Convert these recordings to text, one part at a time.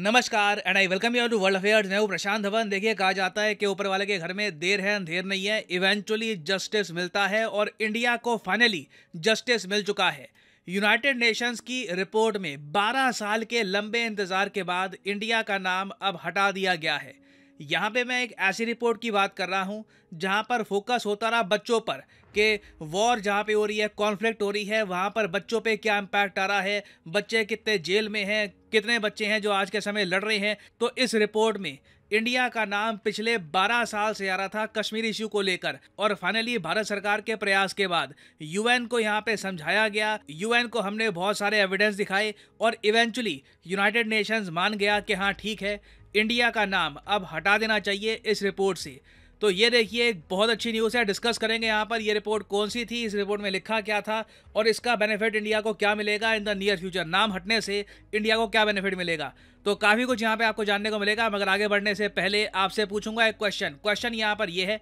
नमस्कार and I welcome you to world affairs मैं प्रशांत धवन देखिए कहा जाता है कि ऊपर वाले के घर में देर है अंधेर नहीं है इवेंचुअली जस्टिस मिलता है और इंडिया को फाइनली जस्टिस मिल चुका है यूनाइटेड नेशंस की रिपोर्ट में 12 साल के लंबे इंतज़ार के बाद इंडिया का नाम अब हटा दिया गया है यहाँ पे मैं एक ऐसी रिपोर्ट की बात कर रहा हूँ जहाँ पर फोकस होता रहा बच्चों पर कि वॉर जहाँ पे हो रही है कॉन्फ्लिक्ट हो रही है वहाँ पर बच्चों पे क्या इम्पैक्ट आ रहा है बच्चे कितने जेल में हैं कितने बच्चे हैं जो आज के समय लड़ रहे हैं तो इस रिपोर्ट में इंडिया का नाम पिछले 12 साल से आ रहा था कश्मीर इश्यू को लेकर और फाइनली भारत सरकार के प्रयास के बाद यूएन को यहाँ पे समझाया गया यूएन को हमने बहुत सारे एविडेंस दिखाए और इवेंचुअली यूनाइटेड नेशंस मान गया कि हाँ ठीक है इंडिया का नाम अब हटा देना चाहिए इस रिपोर्ट से तो ये देखिए एक बहुत अच्छी न्यूज़ है डिस्कस करेंगे यहाँ पर ये रिपोर्ट कौन सी थी इस रिपोर्ट में लिखा क्या था और इसका बेनिफिट इंडिया को क्या मिलेगा इन द नियर फ्यूचर नाम हटने से इंडिया को क्या बेनिफिट मिलेगा तो काफ़ी कुछ यहाँ पे आपको जानने को मिलेगा मगर आगे बढ़ने से पहले आपसे पूछूंगा एक क्वेश्चन क्वेश्चन यहाँ पर यह है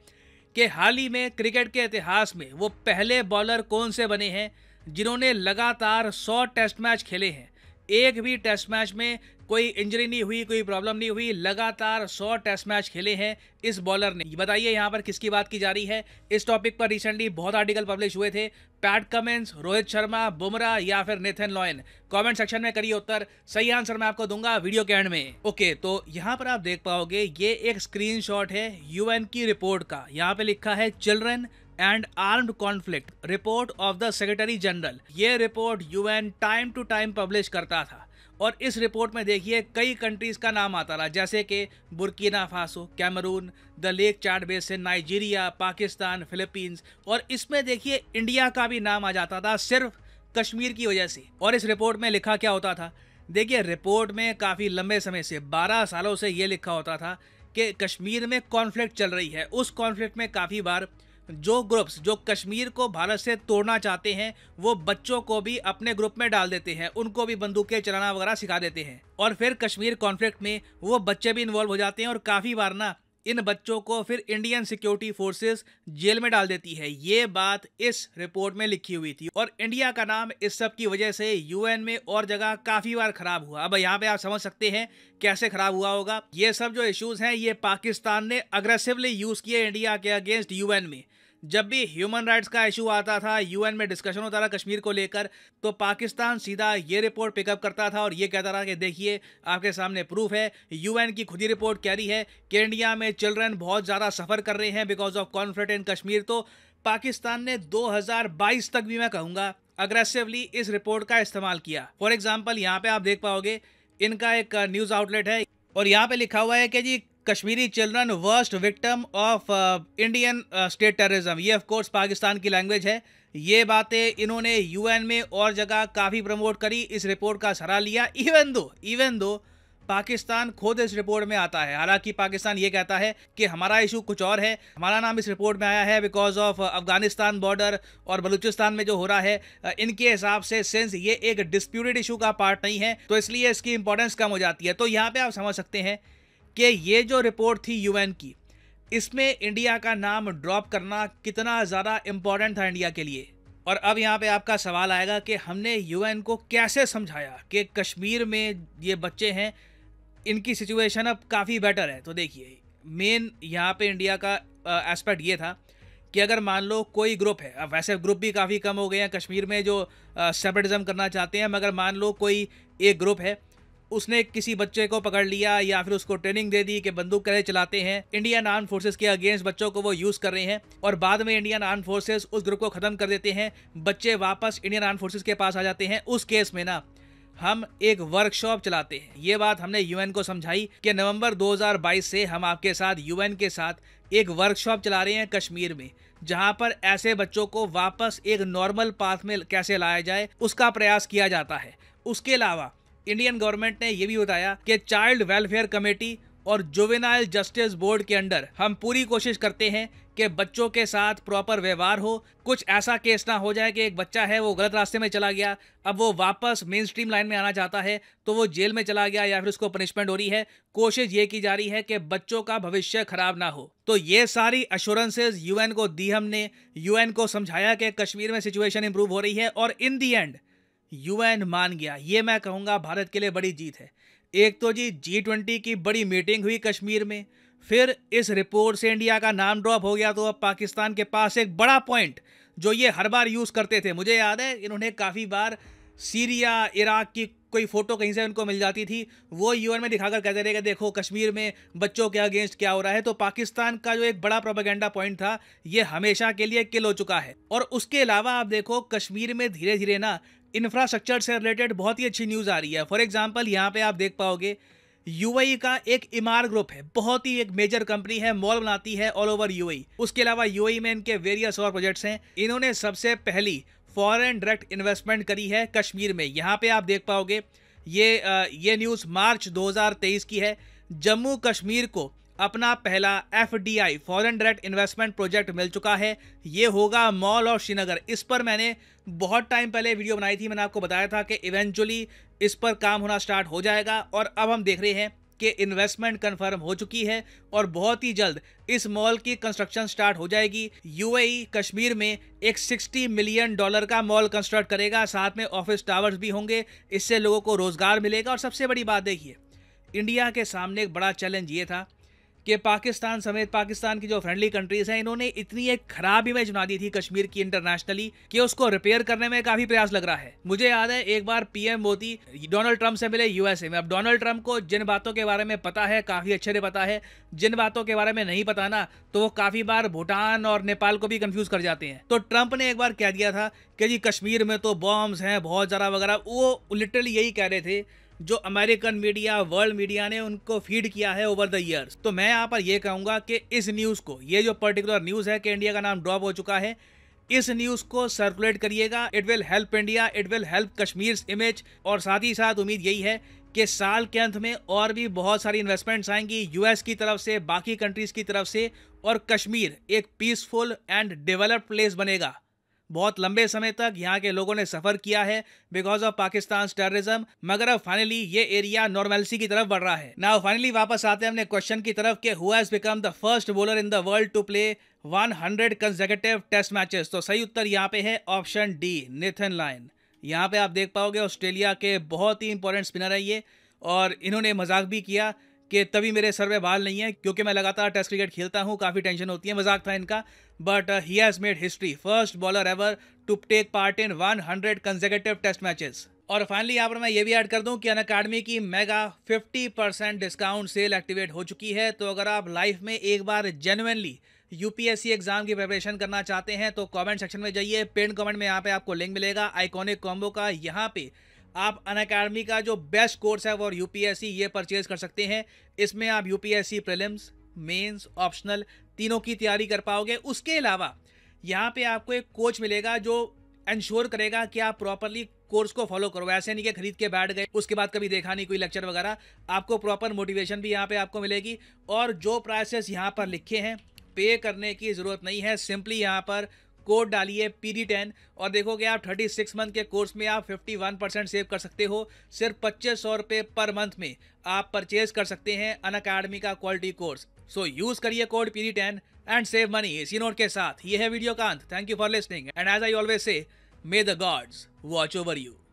कि हाल ही में क्रिकेट के इतिहास में वो पहले बॉलर कौन से बने हैं जिन्होंने लगातार सौ टेस्ट मैच खेले हैं एक भी टेस्ट मैच में कोई इंजरी नहीं हुई कोई प्रॉब्लम नहीं हुई लगातार सौ टेस्ट मैच खेले हैं इस बॉलर ने बताइए यहाँ पर किसकी बात की जा रही है इस टॉपिक पर रिसेंटली बहुत आर्टिकल पब्लिश हुए थे पैट कमेंस रोहित शर्मा बुमराह या फिर नेथन लॉयन कमेंट सेक्शन में करिए उत्तर सही आंसर मैं आपको दूंगा वीडियो के एंड में ओके तो यहाँ पर आप देख पाओगे ये एक स्क्रीन है यूएन की रिपोर्ट का यहाँ पे लिखा है children and armed conflict report of the secretary general ये report UN time to time publish करता था और इस रिपोर्ट में देखिए कई कंट्रीज़ का नाम आता रहा जैसे कि Burkina Faso Cameroon the lake Chad basin Nigeria Pakistan Philippines और इसमें देखिए इंडिया का भी नाम आ जाता था सिर्फ कश्मीर की वजह से और इस रिपोर्ट में लिखा क्या होता था देखिए रिपोर्ट में काफ़ी लंबे समय से 12 सालों से ये लिखा होता था कि कश्मीर में कॉन्फ्लिक्ट चल रही है उस कॉन्फ्लिक्ट में काफ़ी बार जो ग्रुप्स जो कश्मीर को भारत से तोड़ना चाहते हैं वो बच्चों को भी अपने ग्रुप में डाल देते हैं उनको भी बंदूकें चलाना वगैरह सिखा देते हैं और फिर कश्मीर कॉन्फ्लिक्ट में वो बच्चे भी इन्वॉल्व हो जाते हैं और काफ़ी बार ना इन बच्चों को फिर इंडियन सिक्योरिटी फोर्सेस जेल में डाल देती है ये बात इस रिपोर्ट में लिखी हुई थी और इंडिया का नाम इस सब की वजह से यूएन में और जगह काफी बार खराब हुआ अब यहाँ पे आप समझ सकते हैं कैसे खराब हुआ होगा ये सब जो इश्यूज हैं ये पाकिस्तान ने अग्रेसिवली यूज किए इंडिया के अगेंस्ट यूएन में जब भी ह्यूमन राइट्स का इशू आता था यूएन में डिस्कशन होता था कश्मीर को लेकर तो पाकिस्तान सीधा ये रिपोर्ट पिकअप करता था और ये कहता था कि देखिए आपके सामने प्रूफ है यूएन की खुद ही रिपोर्ट कह रही है कि इंडिया में चिल्ड्रन बहुत ज़्यादा सफ़र कर रहे हैं because of conflict in Kashmir तो पाकिस्तान ने 2022 तक भी मैं कहूँगा अग्रेसिवली इस रिपोर्ट का इस्तेमाल किया फॉर एग्जाम्पल यहाँ पर आप देख पाओगे इनका एक न्यूज़ आउटलेट है और यहाँ पे लिखा हुआ है कि जी Kashmiri children worst victim of Indian state terrorism ये ऑफकोर्स पाकिस्तान की लैंग्वेज है ये बातें इन्होंने यूएन में और जगह काफ़ी प्रमोट करी इस रिपोर्ट का सरा लिया even though even though Pakistan खुद इस रिपोर्ट में आता है हालांकि पाकिस्तान ये कहता है कि हमारा इशू कुछ और है हमारा नाम इस रिपोर्ट में आया है because of uh, Afghanistan border और बलूचिस्तान में जो हो रहा है uh, इनके हिसाब से सिंस ये एक डिस्प्यूटेड इशू का पार्ट नहीं है तो इसलिए इसकी इंपॉर्टेंस कम हो जाती है तो यहाँ पे आप समझ सकते हैं कि ये जो रिपोर्ट थी यूएन की इसमें इंडिया का नाम ड्रॉप करना कितना ज़्यादा इम्पॉर्टेंट था इंडिया के लिए और अब यहाँ पे आपका सवाल आएगा कि हमने यूएन को कैसे समझाया कि कश्मीर में ये बच्चे हैं इनकी सिचुएशन अब काफ़ी बेटर है तो देखिए मेन यहाँ पे इंडिया का एस्पेक्ट ये था कि अगर मान लो कोई ग्रुप है अब वैसे ग्रुप भी काफ़ी कम हो गए हैं कश्मीर में जो सेपरेटिज़म करना चाहते हैं मगर मान लो कोई एक ग्रुप है उसने किसी बच्चे को पकड़ लिया या फिर उसको ट्रेनिंग दे दी कि बंदूक कैसे चलाते हैं इंडियन आर्म फोर्सेस के अगेंस्ट बच्चों को वो यूज कर रहे हैं और बाद में इंडियन आर्म फोर्सेस उस ग्रुप को खत्म कर देते हैं बच्चे वापस इंडियन आर्म फोर्सेस के पास आ जाते हैं उस केस में ना हम एक वर्कशॉप चलाते हैं ये बात हमने यूएन को समझाई कि नवंबर 2022 से हम आपके साथ यूएन के साथ एक वर्कशॉप चला रहे हैं कश्मीर में जहां पर ऐसे बच्चों को वापस एक नॉर्मल पाथ में कैसे लाया जाए उसका प्रयास किया जाता है उसके अलावा इंडियन गवर्नमेंट ने यह भी बताया कि चाइल्ड वेलफेयर कमेटी और जुवेनाइल जस्टिस बोर्ड के अंडर हम पूरी कोशिश करते हैं कि बच्चों के साथ प्रॉपर व्यवहार हो कुछ ऐसा केस ना हो जाए कि एक बच्चा है वो गलत रास्ते में चला गया अब वो वापस मेन स्ट्रीम लाइन में आना चाहता है तो वो जेल में चला गया या फिर उसको पनिशमेंट हो रही है कोशिश ये की जा रही है कि बच्चों का भविष्य खराब ना हो तो ये सारी अश्योरेंसेज यूएन को दी हमने यूएन को समझाया कि कश्मीर में सिचुएशन इंप्रूव हो रही है और इन दी एंड यूएन मान गया ये मैं कहूँगा भारत के लिए बड़ी जीत है एक तो जी जी ट्वेंटी की बड़ी मीटिंग हुई कश्मीर में फिर इस रिपोर्ट से इंडिया का नाम ड्रॉप हो गया तो अब पाकिस्तान के पास एक बड़ा पॉइंट जो ये हर बार यूज़ करते थे मुझे याद है इन्होंने काफ़ी बार सीरिया इराक की कोई फ़ोटो कहीं से उनको मिल जाती थी वो यूएन में दिखाकर कहते रहे कि देखो कश्मीर में बच्चों के अगेंस्ट क्या हो रहा है तो पाकिस्तान का जो एक बड़ा प्रोपागेंडा पॉइंट था ये हमेशा के लिए किल हो चुका है और उसके अलावा आप देखो कश्मीर में धीरे धीरे ना इंफ्रास्ट्रक्चर से रिलेटेड बहुत ही अच्छी न्यूज़ आ रही है फॉर एग्जाम्पल यहाँ पे आप देख पाओगे यूएई e का एक इमार ग्रुप है बहुत ही एक मेजर कंपनी है मॉल बनाती है ऑल ओवर यूएई उसके अलावा यूएई e में इनके वेरियस और प्रोजेक्ट्स हैं इन्होंने सबसे पहली फॉरेन डायरेक्ट इन्वेस्टमेंट करी है कश्मीर में यहाँ पे आप देख पाओगे ये ये न्यूज़ मार्च 2023 की है जम्मू कश्मीर को अपना पहला F D I foreign direct investment project मिल चुका है ये होगा मॉल और श्रीनगर इस पर मैंने बहुत टाइम पहले वीडियो बनाई थी मैंने आपको बताया था कि इवेंचुअली इस पर काम होना स्टार्ट हो जाएगा और अब हम देख रहे हैं कि इन्वेस्टमेंट कंफर्म हो चुकी है और बहुत ही जल्द इस मॉल की कंस्ट्रक्शन स्टार्ट हो जाएगी यूएई e, कश्मीर में एक 60 मिलियन डॉलर का मॉल कंस्ट्रक्ट करेगा साथ में ऑफिस टावर्स भी होंगे इससे लोगों को रोज़गार मिलेगा और सबसे बड़ी बात देखिए इंडिया के सामने एक बड़ा चैलेंज ये था कि पाकिस्तान समेत पाकिस्तान की जो फ्रेंडली कंट्रीज हैं इन्होंने इतनी एक खराब इमेज बना दी थी कश्मीर की इंटरनेशनली कि उसको रिपेयर करने में काफी प्रयास लग रहा है मुझे याद है एक बार पीएम मोदी डोनाल्ड ट्रंप से मिले यूएसए में अब डोनाल्ड ट्रंप को जिन बातों के बारे में पता है काफी अच्छे से पता है जिन बातों के बारे में नहीं पता ना तो वो काफी बार भूटान और नेपाल को भी कंफ्यूज कर जाते हैं तो ट्रंप ने एक बार कह दिया था कि जी कश्मीर में तो बॉम्ब्स हैं बहुत ज़्यादा वगैरह वो लिटरली यही कह रहे थे जो अमेरिकन मीडिया वर्ल्ड मीडिया ने उनको फीड किया है ओवर द ईयर्स तो मैं यहाँ पर यह कहूँगा कि इस न्यूज़ को ये जो पर्टिकुलर न्यूज़ है कि इंडिया का नाम ड्रॉप हो चुका है इस न्यूज़ को सर्कुलेट करिएगा it will help India it will help Kashmir image और साथ ही साथ उम्मीद यही है कि साल के अंत में और भी बहुत सारी इन्वेस्टमेंट्स आएंगी यूएस की तरफ से बाकी कंट्रीज़ की तरफ से और कश्मीर एक पीसफुल एंड डेवलप्ड प्लेस बनेगा बहुत लंबे समय तक यहाँ के लोगों ने सफ़र किया है बिकॉज ऑफ पाकिस्तान टेररिज्म मगर अब फाइनली ये एरिया नॉर्मेलिसी की तरफ बढ़ रहा है नाउ फाइनली वापस आते हैं अपने क्वेश्चन की तरफ के who has become the first bowler in the world to play 100 consecutive test matches तो सही उत्तर यहाँ पे है ऑप्शन डी निथन लाइन यहाँ पे आप देख पाओगे ऑस्ट्रेलिया के बहुत ही इंपॉर्टेंट स्पिनर है ये और इन्होंने मजाक भी किया कि तभी मेरे सर में बाल नहीं है क्योंकि मैं लगातार टेस्ट क्रिकेट खेलता हूँ काफ़ी टेंशन होती है मजाक था इनका but he has made history first bowler ever to take part in 100 hundred consecutive test matches और फाइनली यहाँ पर मैं ये भी ऐड कर दूँ कि अन अकाडमी की mega 50 percent discount sale activate हो चुकी है तो अगर आप लाइफ में एक बार जेनुअनली यू एग्जाम की प्रिपरेशन करना चाहते हैं तो कमेंट सेक्शन में जाइए पेंड कमेंट में यहाँ पे आपको लिंक मिलेगा आइकॉनिक कॉम्बो का यहाँ पे आप अन अकेडमी का जो बेस्ट कोर्स है वो यूपीएससी ये परचेज कर सकते हैं इसमें आप यूपीएससी प्रीलिम्स मेंस ऑप्शनल तीनों की तैयारी कर पाओगे उसके अलावा यहाँ पे आपको एक कोच मिलेगा जो इंश्योर करेगा कि आप प्रॉपरली कोर्स को फॉलो करो ऐसे नहीं कि खरीद के बैठ गए उसके बाद कभी देखा नहीं कोई लेक्चर वगैरह आपको प्रॉपर मोटिवेशन भी यहाँ पे आपको मिलेगी और जो प्राइसेस यहाँ पर लिखे हैं पे करने की ज़रूरत नहीं है सिंपली यहाँ पर कोड डालिए पी डी टेन और देखोगे आप थर्टी सिक्स मंथ के कोर्स में आप फिफ्टी वन परसेंट सेव कर सकते हो सिर्फ पच्चीस सौ रुपये पर मंथ में आप परचेज कर सकते हैं अन अकाडमी का क्वालिटी कोर्स सो यूज करिए code P ten and save money इसी नोट के साथ ये है वीडियो का अंत thank you for listening and as I always say may the gods watch over you